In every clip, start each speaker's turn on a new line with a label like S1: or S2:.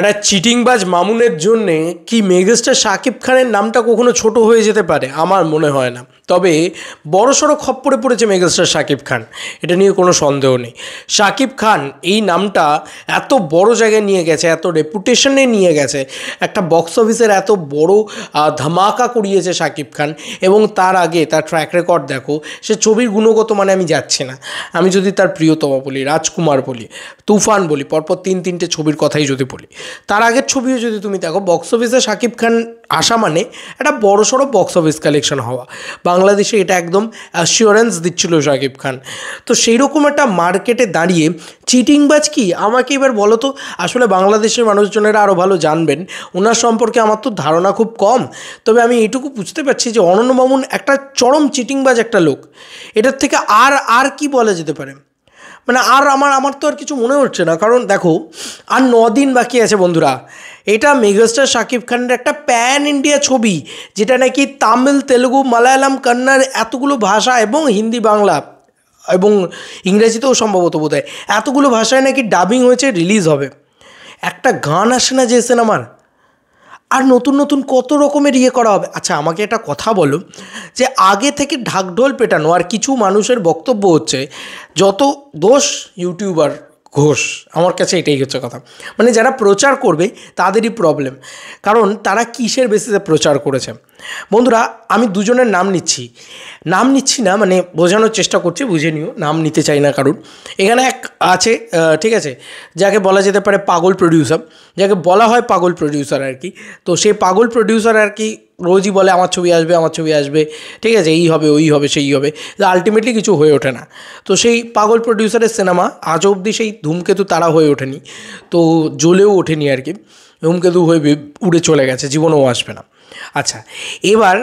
S1: একটা চিটিংবাজ মামুনের জন্যে কি মেগাস্টার শাকিব খানের নামটা কখনো ছোট হয়ে যেতে পারে আমার মনে হয় না তবে বড়সড় খপ্পরে পড়েছে মেগাস্টার শাকিব খান এটা নিয়ে কোনো সন্দেহ নেই শাকিব খান এই নামটা এত বড় জায়গায় নিয়ে গেছে এত রেপুটেশনে নিয়ে গেছে একটা বক্স অফিসের এত বড় ধামাকা করিয়েছে শাকিব খান এবং তার আগে তার ট্র্যাক রেকর্ড দেখো সে ছবির গুণগত মানে আমি যাচ্ছি না আমি যদি তার প্রিয়তমা বলি রাজকুমার বলি তুফান বলি পরপর তিন তিনটে ছবির কথাই যদি বলি তার আগের ছবিও যদি তুমি দেখো বক্স অফিসে শাকিব খান আসা মানে একটা বড়সড় বক্স অফিস কালেকশন হওয়া বাংলাদেশে এটা একদম অ্যাসিওরেন্স দিচ্ছিল শাকিব খান তো সেই রকম একটা মার্কেটে দাঁড়িয়ে চিটিংবাজ কি আমাকে এবার বলো তো আসলে বাংলাদেশের মানুষজনেরা আরও ভালো জানবেন ওনার সম্পর্কে আমার তো ধারণা খুব কম তবে আমি এটুকু বুঝতে পারছি যে অনন্য একটা চরম চিটিংবাজ একটা লোক এটার থেকে আর আর কি বলা যেতে পারে মানে আর আমার আমার তো আর কিছু মনে হচ্ছে না কারণ দেখো আর দিন বাকি আছে বন্ধুরা এটা মেগাস্টার শাকিব খানের একটা প্যান ইন্ডিয়া ছবি যেটা নাকি তামিল তেলুগু মালায়ালাম কন্নড় এতগুলো ভাষা এবং হিন্দি বাংলা এবং ইংরেজিতেও সম্ভবত বোধ এতগুলো ভাষায় নাকি ডাবিং হয়েছে রিলিজ হবে একটা গান আসে না যে সিনেমার আর নতুন নতুন কত রকমের ইয়ে করা হবে আচ্ছা আমাকে একটা কথা বলো যে আগে থেকে ঢাকঢোল পেটানো আর কিছু মানুষের বক্তব্য হচ্ছে যত দোষ ইউটিউবার ঘোষ আমার কাছে এটাই হচ্ছে কথা মানে যারা প্রচার করবে তাদেরই প্রবলেম কারণ তারা কিসের বেসিসে প্রচার করেছে বন্ধুরা আমি দুজনের নাম নিচ্ছি নাম নিচ্ছি না মানে বোঝানোর চেষ্টা করছি বুঝে নিও নাম নিতে চাই না কারণ এখানে এক আছে ঠিক আছে যাকে বলা যেতে পারে পাগল প্রডিউসার যাকে বলা হয় পাগল প্রডিউসার আর কি তো সেই পাগল প্রডিউসার আর কি রোজই বলে আমার ছবি আসবে আমার ছবি আসবে ঠিক আছে এই হবে ওই হবে সেই হবে আলটিমেটলি কিছু হয়ে ওঠে না তো সেই পাগল প্রডিউসারের সিনেমা আজ অবধি সেই ধূমকেতু তারা হয়ে ওঠেনি তো জ্বলেও ওঠেনি আর কি ধূমকেতু হয়ে উড়ে চলে গেছে জীবনেও আসবে না আচ্ছা এবার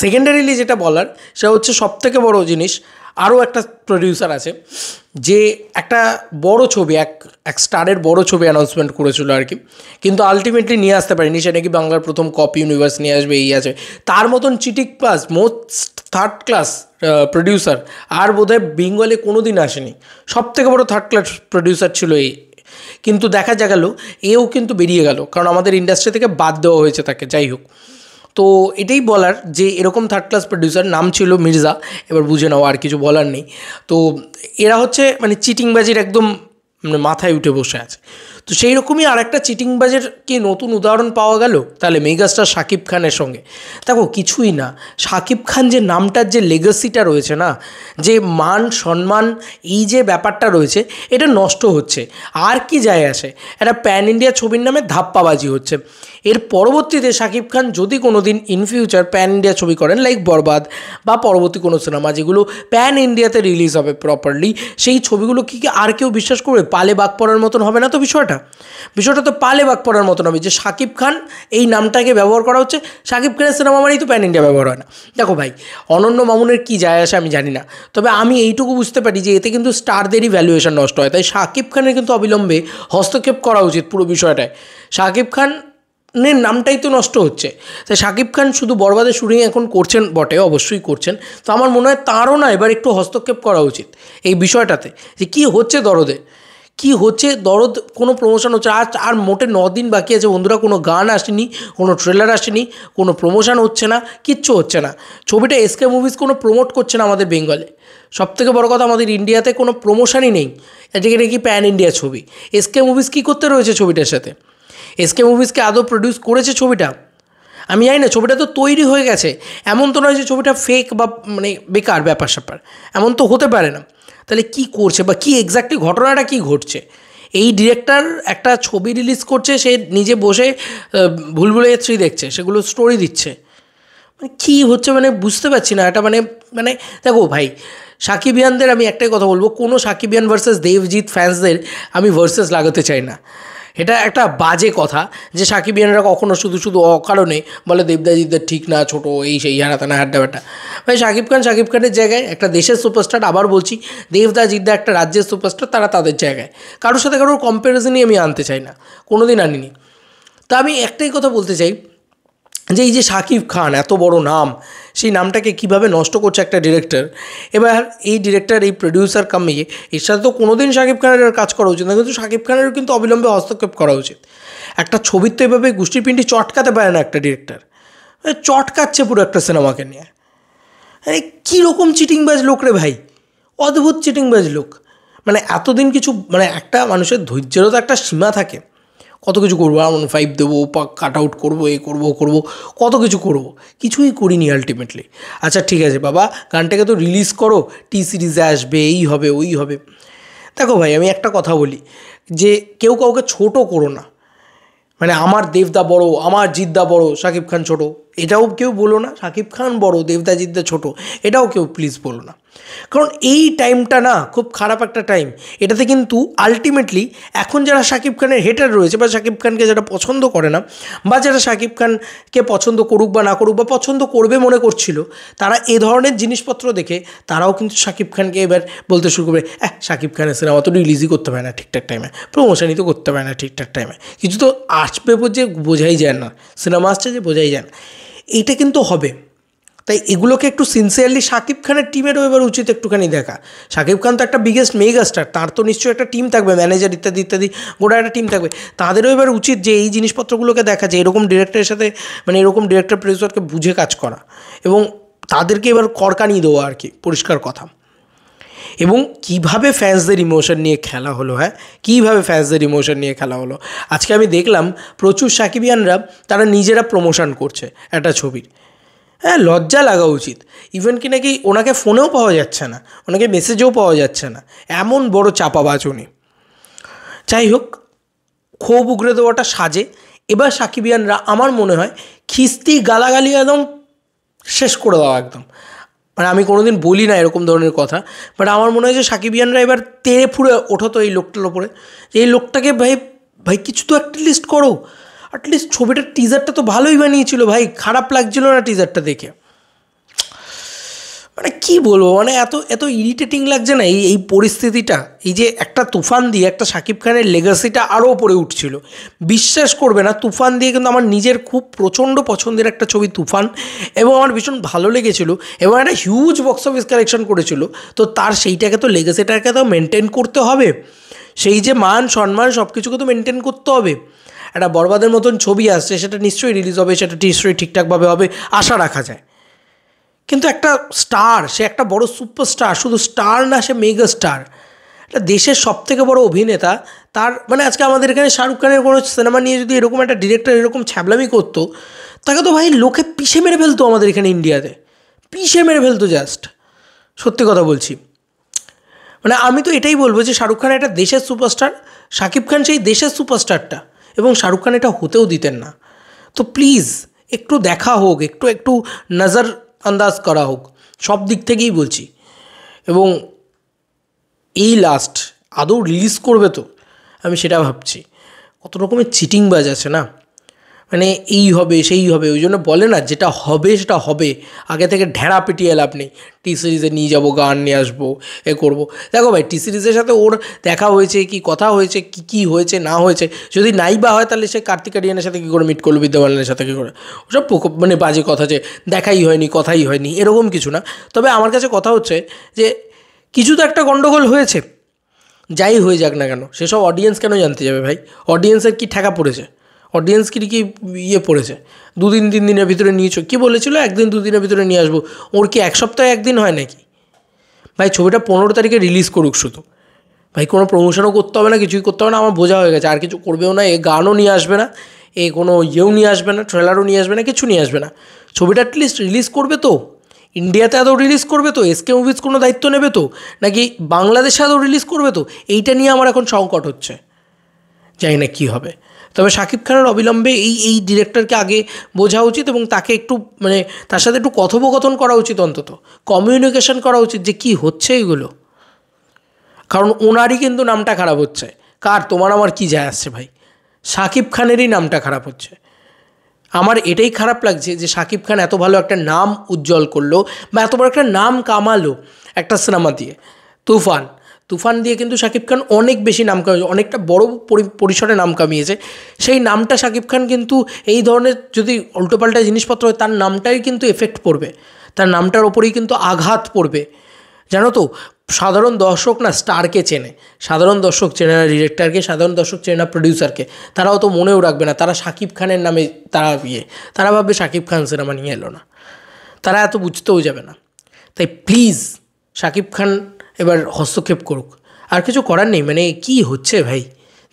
S1: সেকেন্ডারিলি যেটা বলার সেটা হচ্ছে সবথেকে বড় জিনিস আরও একটা প্রডিউসার আছে যে একটা বড় ছবি এক এক স্টারের বড় ছবি অ্যানাউন্সমেন্ট করেছিল আর কি কিন্তু আলটিমেটলি নিয়ে আসতে পারিনি সে নাকি বাংলার প্রথম কপি ইউনিভার্স নিয়ে আসবে এই আছে তার মতন চিটিক plus most third class producer আর বোধহয় বেঙ্গলে কোনো দিন আসেনি সব থেকে বড় থার্ড ক্লাস প্রডিউসার ছিল এই কিন্তু দেখা যা গেল এও কিন্তু বেরিয়ে গেল কারণ আমাদের ইন্ডাস্ট্রি থেকে বাদ দেওয়া হয়েছে তাকে যাই হোক তো এটাই বলার যে এরকম থার্ড ক্লাস প্রডিউসার নাম ছিল মির্জা এবার বুঝে নাও আর কিছু বলার নেই তো এরা হচ্ছে মানে চিটিংবাজির একদম মানে মাথায় উঠে বসে আছে তো সেই রকমই আরেকটা চিটিংবাজের কি নতুন উদাহরণ পাওয়া গেল তাহলে মেগাস্টার শাকিব খানের সঙ্গে দেখো কিছুই না শাকিব খান যে নামটার যে লেগাসিটা রয়েছে না যে মান সম্মান এই যে ব্যাপারটা রয়েছে এটা নষ্ট হচ্ছে আর কি যায় আসে একটা প্যান ইন্ডিয়া ছবির নামে ধাপ্পাবাজি হচ্ছে এর পরবর্তীতে শাকিব খান যদি কোনো দিন ইন ফিউচার প্যান ইন্ডিয়া ছবি করেন লাইক বরবাদ বা পরবর্তী কোনো সিনেমা যেগুলো প্যান ইন্ডিয়াতে রিলিজ হবে প্রপারলি সেই ছবিগুলো কি আর কেউ বিশ্বাস করবে পালে বাঘ পড়ার মতন হবে না তো বিষয়টা বিষয়টা তো পালে বাক পড়ার মতো হবে যে শাকিব খান এই নামটাকে ব্যবহার করা হচ্ছে শাকিব খানের সিনেমা মানেই তো প্যান ইন্ডিয়া ব্যবহার হয় না দেখো ভাই অনন্য মামুনের কী যায় আসে আমি জানি না তবে আমি এইটুকু বুঝতে পারি যে এতে কিন্তু স্টারদেরই ভ্যালুয়েশন নষ্ট হয় তাই শাকিব খানের কিন্তু অবিলম্বে হস্তক্ষেপ করা উচিত পুরো বিষয়টায় শাকিব খান নের নামটাই তো নষ্ট হচ্ছে তাই শাকিব খান শুধু বরবাদের শুটিং এখন করছেন বটে অবশ্যই করছেন তো আমার মনে হয় তারও না এবার একটু হস্তক্ষেপ করা উচিত এই বিষয়টাতে যে কী হচ্ছে দরদে কি হচ্ছে দরদ কোনো প্রমোশন হচ্ছে আজ আর মোটে দিন বাকি আছে বন্ধুরা কোনো গান আসেনি কোনো ট্রেলার আসেনি কোনো প্রমোশন হচ্ছে না কিচ্ছু হচ্ছে না ছবিটা এসকে মুভিজ কোনো প্রমোট করছে না আমাদের বেঙ্গলে সবথেকে বড় কথা আমাদের ইন্ডিয়াতে কোনো প্রমোশনই নেই এটাকে নাকি প্যান ইন্ডিয়া ছবি এসকে মুভিজ কী করতে রয়েছে ছবিটার সাথে এসকে মুভিজকে আদৌ প্রডিউস করেছে ছবিটা আমি জানি না ছবিটা তো তৈরি হয়ে গেছে এমন তো নয় যে ছবিটা ফেক বা মানে বেকার ব্যাপার স্যাপার এমন তো হতে পারে না তাহলে কি করছে বা কি এক্স্যাক্টলি ঘটনাটা কি ঘটছে এই ডিরেক্টর একটা ছবি রিলিজ করছে সে নিজে বসে ভুলভুলে থ্রি দেখছে সেগুলো স্টোরি দিচ্ছে মানে কী হচ্ছে মানে বুঝতে পারছি না এটা মানে মানে দেখো ভাই সাকিবিয়ানদের আমি একটাই কথা বলবো কোনো সাকিবিয়ান ভার্সেস দেবজিৎ ফ্যান্সদের আমি ভার্সেস লাগাতে চাই না এটা একটা বাজে কথা যে ইয়ানরা কখনও শুধু শুধু অকারণে বলে দেবদাজিদের ঠিক না ছোট এই সেই হারা তানা হাড্ডা ব্যাটা ভাই সাকিব খান সাকিব খানের জায়গায় একটা দেশের সুপারস্টার আবার বলছি দেবদাজিদা একটা রাজ্যের সুপারস্টার তারা তাদের জায়গায় কারোর সাথে কারোর কম্প্যারিজনই আমি আনতে চাই না কোনো দিন আনিনি তা আমি একটাই কথা বলতে চাই যে এই যে সাকিব খান এত বড় নাম সেই নামটাকে কিভাবে নষ্ট করছে একটা ডিরেক্টর এবার এই ডিরেক্টর এই প্রডিউসার কামিয়ে এর সাথে তো কোনো দিন শাকিব খানের কাজ করা উচিত না কিন্তু শাকিব খানেরও কিন্তু অবিলম্বে হস্তক্ষেপ করা উচিত একটা ছবি তো এভাবে গোষ্ঠীপিণ্ডি চটকাতে পারে না একটা ডিরেক্টর চটকাচ্ছে পুরো একটা সিনেমাকে নিয়ে আরে কীরকম চিটিংবাজ লোক রে ভাই অদ্ভুত চিটিংবাজ লোক মানে এতদিন কিছু মানে একটা মানুষের ধৈর্যেরও তো একটা সীমা থাকে কত কিছু করবো আর ওয়ান ফাইভ দেবো পা কাট আউট করবো এ করবো করবো কত কিছু করব কিছুই করিনি আলটিমেটলি আচ্ছা ঠিক আছে বাবা গানটাকে তো রিলিজ করো টি সিরিজে আসবে এই হবে ওই হবে দেখো ভাই আমি একটা কথা বলি যে কেউ কাউকে ছোট করো না মানে আমার দেবদা বড় আমার জিদ্দা বড় শাকিব খান ছোট এটাও কেউ বলো না শাকিব খান বড় দেবদা জিদ্দা ছোট এটাও কেউ প্লিজ বলো না কারণ এই টাইমটা না খুব খারাপ একটা টাইম এটাতে কিন্তু আলটিমেটলি এখন যারা শাকিব খানের হেটার রয়েছে বা শাকিব খানকে যারা পছন্দ করে না বা যারা শাকিব খানকে পছন্দ করুক বা না করুক বা পছন্দ করবে মনে করছিল তারা এ ধরনের জিনিসপত্র দেখে তারাও কিন্তু শাকিব খানকে এবার বলতে শুরু করবে হ্যাঁ শাকিব খানের সিনেমা অত রিলিজই করতে পারে না ঠিকঠাক টাইমে প্রমোশনই তো করতে পারে না ঠিকঠাক টাইমে কিছু তো আসবে যে বোঝাই যায় না সিনেমা আসছে যে বোঝাই যায় না এইটা কিন্তু হবে তাই এগুলোকে একটু সিনসিয়ারলি সাকিব খানের টিমেরও এবার উচিত একটুখানি দেখা সাকিব খান তো একটা বিগেস্ট মেগা স্টার তার তো নিশ্চয়ই একটা টিম থাকবে ম্যানেজার ইত্যাদি ইত্যাদি গোটা একটা টিম থাকবে তাদেরও এবার উচিত যে এই জিনিসপত্রগুলোকে দেখা যে এরকম ডিরেক্টরের সাথে মানে এরকম ডিরেক্টর প্রডিউসারকে বুঝে কাজ করা এবং তাদেরকে এবার করকানি দেওয়া আর কি পরিষ্কার কথা এবং কিভাবে ফ্যান্সদের ইমোশন নিয়ে খেলা হলো হ্যাঁ কীভাবে ফ্যান্সদের ইমোশন নিয়ে খেলা হলো আজকে আমি দেখলাম প্রচুর সাকিবিয়ানরা তারা নিজেরা প্রমোশন করছে একটা ছবির হ্যাঁ লজ্জা লাগা উচিত ইভেন কি নাকি ওনাকে ফোনেও পাওয়া যাচ্ছে না ওনাকে মেসেজেও পাওয়া যাচ্ছে না এমন বড় চাপাবাজ উনি যাই হোক ক্ষোভ উগড়ে দেওয়াটা সাজে এবার সাকিবিয়ানরা আমার মনে হয় খিস্তি গালাগালি একদম শেষ করে দেওয়া একদম মানে আমি কোনো দিন বলি না এরকম ধরনের কথা বাট আমার মনে হয় যে সাকিবিয়ানরা এবার তেড়ে ফুড়ে ওঠো তো এই লোকটার ওপরে এই লোকটাকে ভাই ভাই কিছু তো লিস্ট করো অ্যাটলিস্ট ছবিটার টিজারটা তো ভালোই বানিয়েছিল ভাই খারাপ লাগছিল না টিজারটা দেখে মানে কি বলবো মানে এত এত ইরিটেটিং লাগছে না এই এই পরিস্থিতিটা এই যে একটা তুফান দিয়ে একটা শাকিব খানের লেগাসিটা আরও ওপরে উঠছিল বিশ্বাস করবে না তুফান দিয়ে কিন্তু আমার নিজের খুব প্রচণ্ড পছন্দের একটা ছবি তুফান এবং আমার ভীষণ ভালো লেগেছিল এবং একটা হিউজ বক্স অফিস কালেকশন করেছিল তো তার সেইটাকে তো লেগাসিটাকে তো মেনটেন করতে হবে সেই যে মান সম্মান সব কিছুকে তো মেনটেন করতে হবে একটা বরবাদের মতন ছবি আসছে সেটা নিশ্চয়ই রিলিজ হবে সেটা নিশ্চয়ই ঠিকঠাকভাবে হবে আশা রাখা যায় কিন্তু একটা স্টার সে একটা বড় সুপারস্টার শুধু স্টার না সে মেগা স্টার একটা দেশের সবথেকে বড় অভিনেতা তার মানে আজকে আমাদের এখানে শাহরুখ খানের কোনো সিনেমা নিয়ে যদি এরকম একটা ডিরেক্টর এরকম ছ্যাবলামি করতো তাকে তো ভাই লোকে পিছে মেরে ফেলতো আমাদের এখানে ইন্ডিয়াতে পিছে মেরে ফেলতো জাস্ট সত্যি কথা বলছি মানে আমি তো এটাই বলবো যে শাহরুখ খান একটা দেশের সুপারস্টার শাকিব খান সেই দেশের সুপারস্টারটা এবং শাহরুখ খান এটা হতেও দিতেন না তো প্লিজ একটু দেখা হোক একটু একটু নজর আন্দাজ করা হোক সব দিক থেকেই বলছি এবং এই লাস্ট আদৌ রিলিজ করবে তো আমি সেটা ভাবছি কত রকমের চিটিংবাজ আছে না মানে এই হবে সেই হবে ওই জন্য বলে না যেটা হবে সেটা হবে আগে থেকে ঢেঁড়া পিটিয়ে লাভ নেই টি সিরিজে নিয়ে যাবো গান নিয়ে আসবো এ করবো দেখো ভাই টি সিরিজের সাথে ওর দেখা হয়েছে কি কথা হয়েছে কি কি হয়েছে না হয়েছে যদি নাই বা হয় তাহলে সে কার্তিক আরিয়ানের সাথে কী করে মিট করলো বিদ্যাবালনের সাথে কী করে ওসব মানে বাজে কথা যে দেখাই হয়নি কথাই হয়নি এরকম কিছু না তবে আমার কাছে কথা হচ্ছে যে কিছু তো একটা গণ্ডগোল হয়েছে যাই হয়ে যাক না কেন সেসব অডিয়েন্স কেন জানতে যাবে ভাই অডিয়েন্সের কি ঠেকা পড়েছে অডিয়েন্স কি কি ইয়ে পড়েছে দুদিন তিন দিনের ভিতরে নিয়েছো কী বলেছিলো একদিন দুদিনের ভিতরে নিয়ে আসবো ওর কি এক সপ্তাহে একদিন হয় নাকি ভাই ছবিটা পনেরো তারিখে রিলিজ করুক শুধু ভাই কোনো প্রমোশনও করতে হবে না কিছুই করতে হবে না আমার বোঝা হয়ে গেছে আর কিছু করবেও না এ গানও নিয়ে আসবে না এ কোনো ইয়েও নিয়ে আসবে না ট্রেলারও নিয়ে আসবে না কিছু নিয়ে আসবে না ছবিটা অ্যাটলিস্ট রিলিজ করবে তো ইন্ডিয়াতে আদৌ রিলিজ করবে তো এসকে মুভিজ কোনো দায়িত্ব নেবে তো নাকি বাংলাদেশে আদৌ রিলিজ করবে তো এইটা নিয়ে আমার এখন সংকট হচ্ছে জানি না কী হবে তবে শাকিব খানের অবিলম্বে এই এই ডিরেক্টরকে আগে বোঝা উচিত এবং তাকে একটু মানে তার সাথে একটু কথোপকথন করা উচিত অন্তত কমিউনিকেশন করা উচিত যে কি হচ্ছে এগুলো কারণ ওনারই কিন্তু নামটা খারাপ হচ্ছে কার তোমার আমার কি যায় আসছে ভাই শাকিব খানেরই নামটা খারাপ হচ্ছে আমার এটাই খারাপ লাগছে যে শাকিব খান এত ভালো একটা নাম উজ্জ্বল করলো বা এত বড় একটা নাম কামালো একটা সিনেমা দিয়ে তুফান তুফান দিয়ে কিন্তু শাকিব খান অনেক বেশি নাম কামিয়েছে অনেকটা বড় পরিসরে নাম কামিয়েছে সেই নামটা শাকিব খান কিন্তু এই ধরনের যদি উল্টোপাল্টা জিনিসপত্র হয় তার নামটাই কিন্তু এফেক্ট পড়বে তার নামটার ওপরেই কিন্তু আঘাত পড়বে জানো তো সাধারণ দর্শক না স্টারকে চেনে সাধারণ দর্শক চেনে না ডিরেক্টরকে সাধারণ দর্শক চেনে না প্রডিউসারকে তারাও তো মনেও রাখবে না তারা শাকিব খানের নামে তারা ইয়ে তারা ভাববে শাকিব খান সিনেমা নিয়ে এলো না তারা এত বুঝতেও যাবে না তাই প্লিজ শাকিব খান এবার হস্তক্ষেপ করুক আর কিছু করার নেই মানে কি হচ্ছে ভাই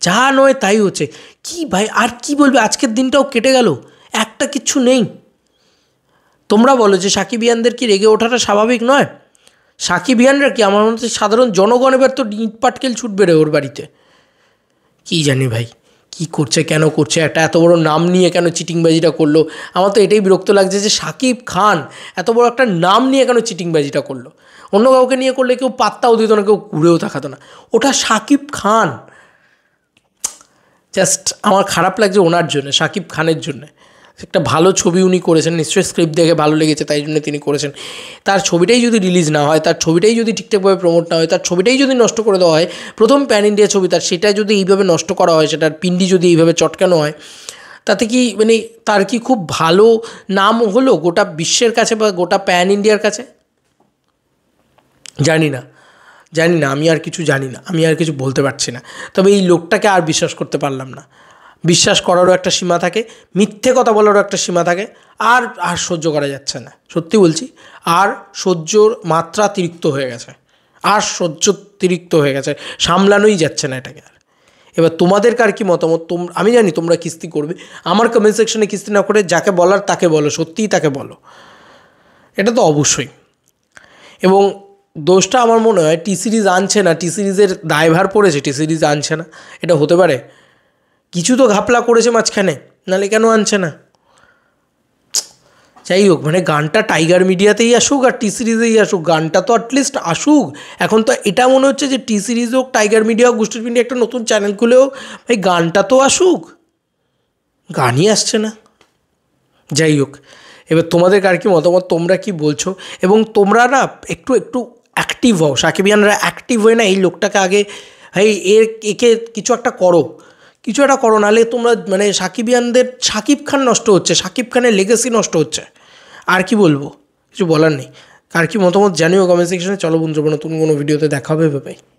S1: যা নয় তাই হচ্ছে কি ভাই আর কি বলবে আজকের দিনটাও কেটে গেল একটা কিচ্ছু নেই তোমরা বলো যে সাকিবিয়ানদের কি রেগে ওঠাটা স্বাভাবিক নয় সাকিবিয়ানরা কি আমার মনে সাধারণ জনগণ এবার তো ইট পাটকেল ছুটবে রে ওর বাড়িতে কী জানি ভাই কি করছে কেন করছে একটা এত বড় নাম নিয়ে কেন চিটিংবাজিটা করলো আমার তো এটাই বিরক্ত লাগছে যে সাকিব খান এত বড় একটা নাম নিয়ে কেন চিটিংবাজিটা করলো অন্য কাউকে নিয়ে করলে কেউ পাত্তাও দিত না কেউ ঘুরেও থাকাতো না ওটা সাকিব খান জাস্ট আমার খারাপ লাগছে ওনার জন্য সাকিব খানের জন্যে একটা ভালো ছবি উনি করেছেন নিশ্চয়ই স্ক্রিপ্ট দেখে ভালো লেগেছে তাই জন্য তিনি করেছেন তার ছবিটাই যদি রিলিজ না হয় তার ছবিটাই যদি ঠিকঠাকভাবে প্রমোট না হয় তার ছবিটাই যদি নষ্ট করে দেওয়া হয় প্রথম প্যান ইন্ডিয়া ছবি তার সেটা যদি এইভাবে নষ্ট করা হয় সেটার পিন্ডি যদি এইভাবে চটকানো হয় তাতে কি মানে তার কি খুব ভালো নাম হলো গোটা বিশ্বের কাছে বা গোটা প্যান ইন্ডিয়ার কাছে জানি না জানি না আমি আর কিছু জানি না আমি আর কিছু বলতে পারছি না তবে এই লোকটাকে আর বিশ্বাস করতে পারলাম না বিশ্বাস করারও একটা সীমা থাকে মিথ্যে কথা বলারও একটা সীমা থাকে আর আর সহ্য করা যাচ্ছে না সত্যি বলছি আর সহ্যর মাত্রা অতিরিক্ত হয়ে গেছে আর সহ্য অতিরিক্ত হয়ে গেছে সামলানোই যাচ্ছে না এটাকে আর এবার তোমাদের কার কি মতামত তোম আমি জানি তোমরা কিস্তি করবে আমার কমেন্ট সেকশনে কিস্তি না করে যাকে বলার তাকে বলো সত্যিই তাকে বলো এটা তো অবশ্যই এবং দোষটা আমার মনে হয় টি সিরিজ আনছে না টি সিরিজের দায়ভার পড়েছে টি সিরিজ আনছে না এটা হতে পারে কিছু তো ঘাপলা করেছে মাঝখানে নালে কেন আনছে না যাই হোক মানে গানটা টাইগার মিডিয়াতেই আসুক আর টি সিরিজেই আসুক গানটা তো অ্যাটলিস্ট আসুক এখন তো এটা মনে হচ্ছে যে টি সিরিজ হোক টাইগার মিডিয়া হোক গোষ্ঠীর মিডিয়া একটা নতুন চ্যানেল খুলেও ভাই গানটা তো আসুক গানই আসছে না যাই হোক এবার তোমাদের কার কি মতামত তোমরা কি বলছো এবং তোমরা না একটু একটু অ্যাক্টিভ হও সাকিবিয়ানরা অ্যাক্টিভ হয়ে না এই লোকটাকে আগে এই এর একে কিছু একটা করো কিছু একটা করো নাহলে তোমরা মানে সাকিবিয়ানদের সাকিব খান নষ্ট হচ্ছে সাকিব খানের লেগেসি নষ্ট হচ্ছে আর কি বলবো কিছু বলার নেই আর কি মতামত জানিও কমেন্ট সেকশনে চলো বন্ধু নতুন কোনো ভিডিওতে দেখা হবে